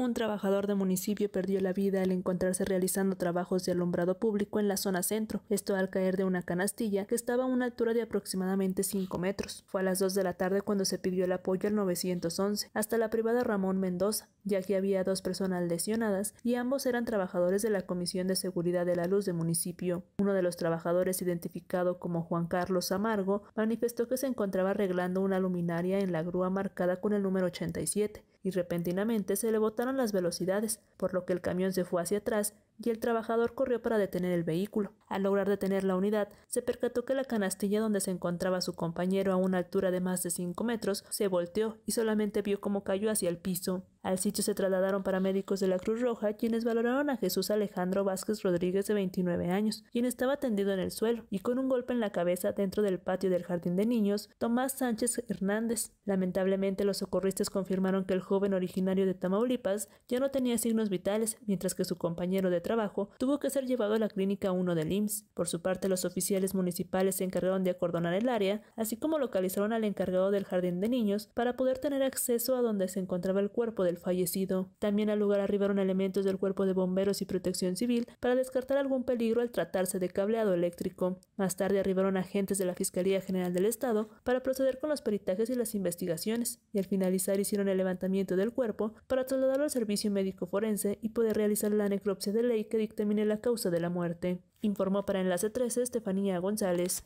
Un trabajador de municipio perdió la vida al encontrarse realizando trabajos de alumbrado público en la zona centro, esto al caer de una canastilla que estaba a una altura de aproximadamente 5 metros. Fue a las 2 de la tarde cuando se pidió el apoyo al 911, hasta la privada Ramón Mendoza, ya que había dos personas lesionadas y ambos eran trabajadores de la Comisión de Seguridad de la Luz de municipio. Uno de los trabajadores, identificado como Juan Carlos Amargo, manifestó que se encontraba arreglando una luminaria en la grúa marcada con el número 87, y repentinamente se le botaron las velocidades, por lo que el camión se fue hacia atrás y el trabajador corrió para detener el vehículo. Al lograr detener la unidad, se percató que la canastilla donde se encontraba su compañero a una altura de más de 5 metros se volteó y solamente vio cómo cayó hacia el piso. Al sitio se trasladaron paramédicos de la Cruz Roja, quienes valoraron a Jesús Alejandro Vázquez Rodríguez de 29 años, quien estaba tendido en el suelo y con un golpe en la cabeza dentro del patio del jardín de niños, Tomás Sánchez Hernández. Lamentablemente, los socorristas confirmaron que el joven originario de Tamaulipas ya no tenía signos vitales, mientras que su compañero de trabajo tuvo que ser llevado a la clínica 1 del IMSS. Por su parte, los oficiales municipales se encargaron de acordonar el área, así como localizaron al encargado del jardín de niños para poder tener acceso a donde se encontraba el cuerpo de fallecido. También al lugar arribaron elementos del cuerpo de bomberos y protección civil para descartar algún peligro al tratarse de cableado eléctrico. Más tarde arribaron agentes de la Fiscalía General del Estado para proceder con los peritajes y las investigaciones, y al finalizar hicieron el levantamiento del cuerpo para trasladarlo al servicio médico forense y poder realizar la necropsia de ley que dictamine la causa de la muerte informó para Enlace 13 Estefanía González.